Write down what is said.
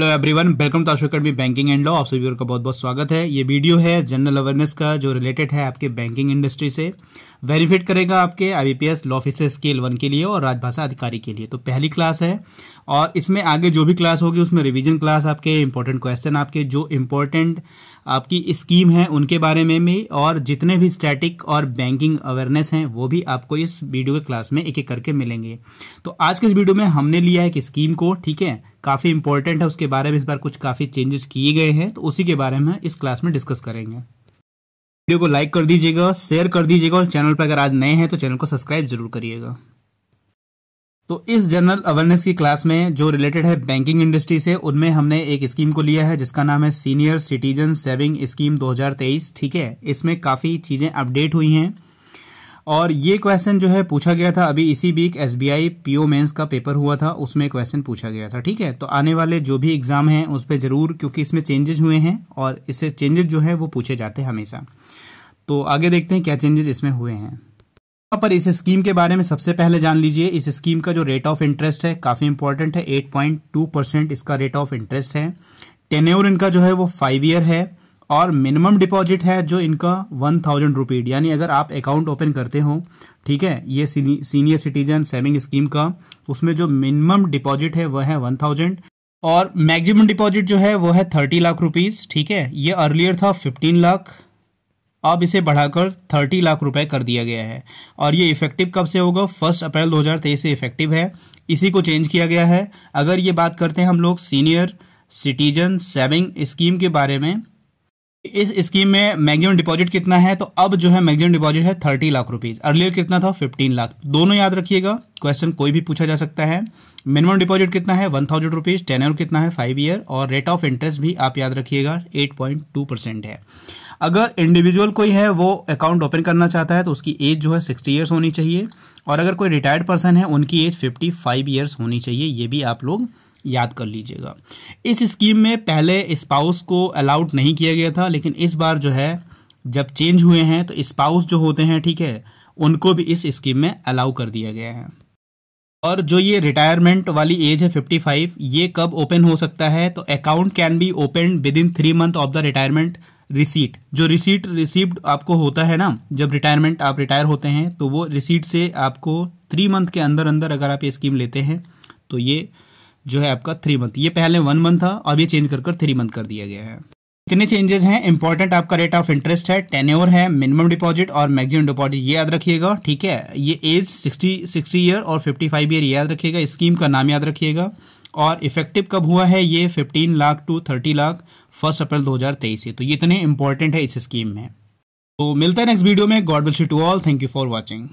hello everyone welcome to Ashok academy banking and law आप सभी का बहुत बहुत स्वागत है ये वीडियो है जनरल अवेयरनेस का जो रिलेटेड है आपके बैंकिंग इंडस्ट्री से वेरीफिट करेगा आपके IBPS law officer scale one के लिए और राजभाषा अधिकारी के लिए तो पहली क्लास है और इसमें आगे जो भी क्लास होगी उसमें रिविजन क्लास आपके इंपॉर्टेंट क्वेश्चन आपके जो इम्पोर्टेंट आपकी स्कीम है उनके बारे में भी और जितने भी स्टैटिक और बैंकिंग अवेयरनेस हैं वो भी आपको इस वीडियो के क्लास में एक एक करके मिलेंगे तो आज के इस वीडियो में हमने लिया है एक स्कीम को ठीक है काफ़ी इंपॉर्टेंट है उसके बारे में इस बार कुछ काफ़ी चेंजेस किए गए हैं तो उसी के बारे में इस क्लास में डिस्कस करेंगे वीडियो को लाइक कर दीजिएगा शेयर कर दीजिएगा और चैनल पर अगर आज नए हैं तो चैनल को सब्सक्राइब जरूर करिएगा तो इस जनरल अवेयरनेस की क्लास में जो रिलेटेड है बैंकिंग इंडस्ट्री से उनमें हमने एक स्कीम को लिया है जिसका नाम है सीनियर सिटीजन सेविंग स्कीम 2023 ठीक है इसमें काफ़ी चीज़ें अपडेट हुई हैं और ये क्वेश्चन जो है पूछा गया था अभी इसी week S B I P O mains का पेपर हुआ था उसमें क्वेश्चन पूछा गया था ठीक है तो आने वाले जो भी एग्जाम हैं उस पर जरूर क्योंकि इसमें चेंजेस हुए हैं और इससे चेंजेस जो है वो पूछे जाते हैं हमेशा तो आगे देखते हैं क्या चेंजेस इसमें हुए हैं यहाँ पर इस स्कीम के बारे में सबसे पहले जान लीजिए इस स्कीम का जो रेट ऑफ इंटरेस्ट है काफ़ी इंपॉर्टेंट है टू परसेंट इसका रेट ऑफ इंटरेस्ट है टेन्योर इनका जो है वो फाइव ईयर है और मिनिमम डिपॉजिट है जो इनका वन थाउजेंड रुपीड यानी अगर आप अकाउंट ओपन करते हो ठीक है ये सीनियर सिटीजन सेविंग स्कीम का उसमें जो मिनिमम डिपॉजिट है वह है वन थाउजेंड और मैक्सिमम डिपॉजिट जो है वो है थर्टी लाख रुपीज़ ठीक है ये अर्लियर था फिफ्टीन लाख अब इसे बढ़ाकर थर्टी लाख रुपए कर दिया गया है और ये इफेक्टिव कब से होगा फर्स्ट अप्रैल दो से इफेक्टिव है इसी को चेंज किया गया है अगर ये बात करते हैं हम लोग सीनियर सिटीजन सेविंग स्कीम के बारे में इस स्कीम में मैक्सिमम डिपॉजिट कितना है तो अब जो है मैक्सिमम डिपॉजिट है थर्टी लाख रुपीज अर्लियर कितना था फिफ्टीन लाख दोनों याद रखिएगा क्वेश्चन कोई भी पूछा जा सकता है मिनिमम डिपॉजिट कितना है वन थाउजेंड रुपीज़ टेनर कितना है फाइव ईयर और रेट ऑफ इंटरेस्ट भी आप याद रखिएगा एट पॉइंट टू परसेंट है अगर इंडिविजुअल कोई है वो अकाउंट ओपन करना चाहता है तो उसकी एज जो है सिक्सटी ईयर्स होनी चाहिए और अगर कोई रिटायर्ड पर्सन है उनकी एज फिफ्टी फाइव ईयर्स होनी चाहिए ये भी आप लोग याद कर लीजिएगा इस स्कीम में पहले स्पाउस को अलाउड नहीं किया गया था लेकिन इस बार जो है जब चेंज हुए हैं तो स्पाउस जो होते हैं ठीक है उनको भी इस स्कीम में अलाउ कर दिया गया है और जो ये रिटायरमेंट वाली एज है 55 ये कब ओपन हो सकता है तो account can be open within three month of the retirement receipt जो रिसीट रिसीव्ड आपको होता है ना जब रिटायरमेंट आप रिटायर होते हैं तो वो रिसीट से आपको थ्री मंथ के अंदर अंदर अगर आप ये स्कीम लेते हैं तो ये जो है आपका थ्री मंथ ये पहले वन मंथ था अब ये चेंज कर कर थ्री मंथ कर दिया गया है कितने चेंजेस हैं इंपॉर्टेंट आपका रेट ऑफ इंटरेस्ट है टेन ओवर है मिनिमम डिपॉजिट और मैक्सिमम डिपॉजिट ये याद रखिएगा ठीक है ये एज सिक्सटी सिक्सटी ईयर और फिफ्टी फाइव ईयर याद रखिएगा स्कीम का नाम याद रखिएगा और इफेक्टिव कब हुआ है ये fifteen lakh to thirty lakh first April दो तेईस से तो ये इतने इंपॉर्टेंट है इस स्कीम में तो मिलता है नेक्स्ट वीडियो में God will she to all thank you for watching